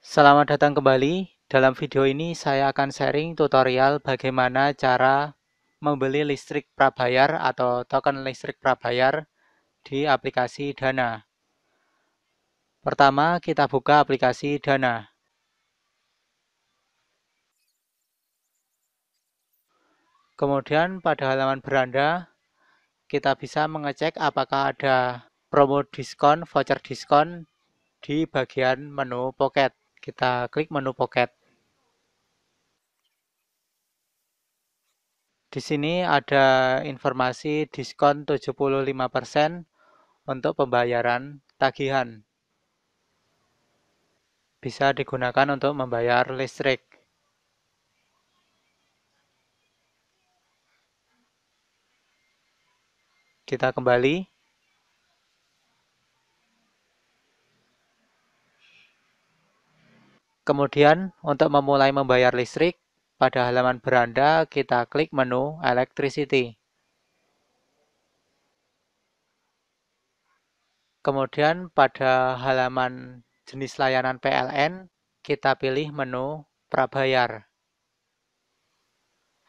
Selamat datang kembali. Dalam video ini saya akan sharing tutorial bagaimana cara membeli listrik prabayar atau token listrik prabayar di aplikasi Dana. Pertama, kita buka aplikasi Dana. Kemudian pada halaman beranda, kita bisa mengecek apakah ada promo diskon, voucher diskon di bagian menu pocket. Kita klik menu pocket. Di sini ada informasi diskon 75% untuk pembayaran tagihan. Bisa digunakan untuk membayar listrik. Kita kembali. Kemudian untuk memulai membayar listrik, pada halaman beranda kita klik menu Electricity. Kemudian pada halaman jenis layanan PLN, kita pilih menu Prabayar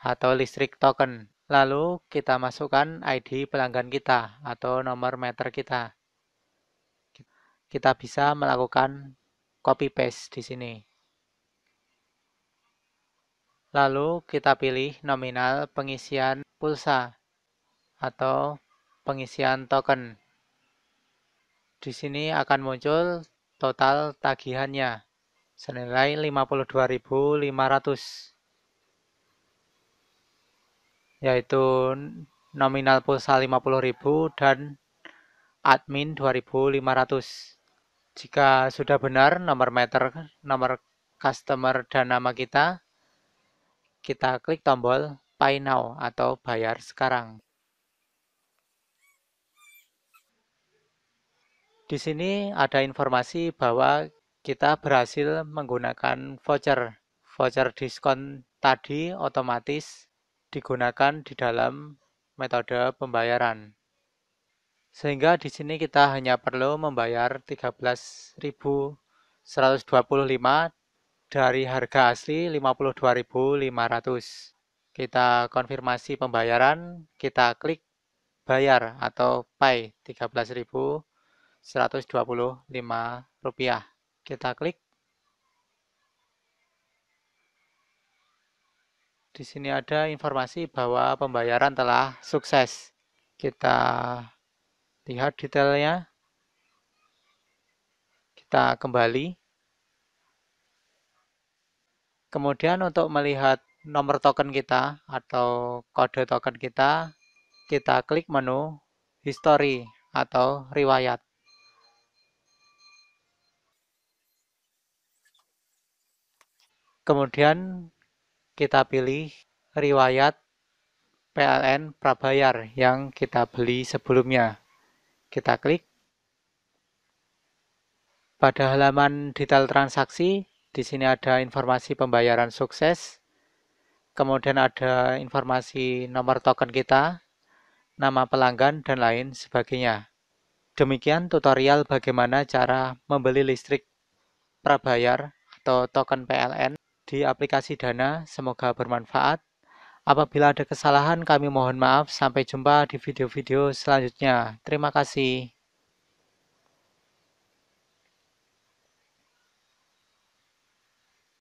atau listrik token. Lalu kita masukkan ID pelanggan kita atau nomor meter kita. Kita bisa melakukan copy paste di sini. Lalu kita pilih nominal pengisian pulsa atau pengisian token. Di sini akan muncul total tagihannya senilai 52.500 yaitu nominal pulsa 50.000 dan admin 2500. Jika sudah benar nomor meter, nomor customer dan nama kita, kita klik tombol Pay Now atau Bayar Sekarang. Di sini ada informasi bahwa kita berhasil menggunakan voucher. Voucher diskon tadi otomatis digunakan di dalam metode pembayaran. Sehingga di sini kita hanya perlu membayar 13.125 dari harga asli 52.500. Kita konfirmasi pembayaran, kita klik bayar atau pay 13.125 rupiah. Kita klik. Di sini ada informasi bahwa pembayaran telah sukses. Kita lihat detailnya. Kita kembali Kemudian untuk melihat nomor token kita atau kode token kita, kita klik menu history atau riwayat. Kemudian kita pilih riwayat PLN prabayar yang kita beli sebelumnya. Kita klik. Pada halaman detail transaksi, di sini ada informasi pembayaran sukses. Kemudian ada informasi nomor token kita, nama pelanggan, dan lain sebagainya. Demikian tutorial bagaimana cara membeli listrik prabayar atau token PLN di aplikasi Dana. Semoga bermanfaat. Apabila ada kesalahan kami mohon maaf. Sampai jumpa di video-video selanjutnya. Terima kasih.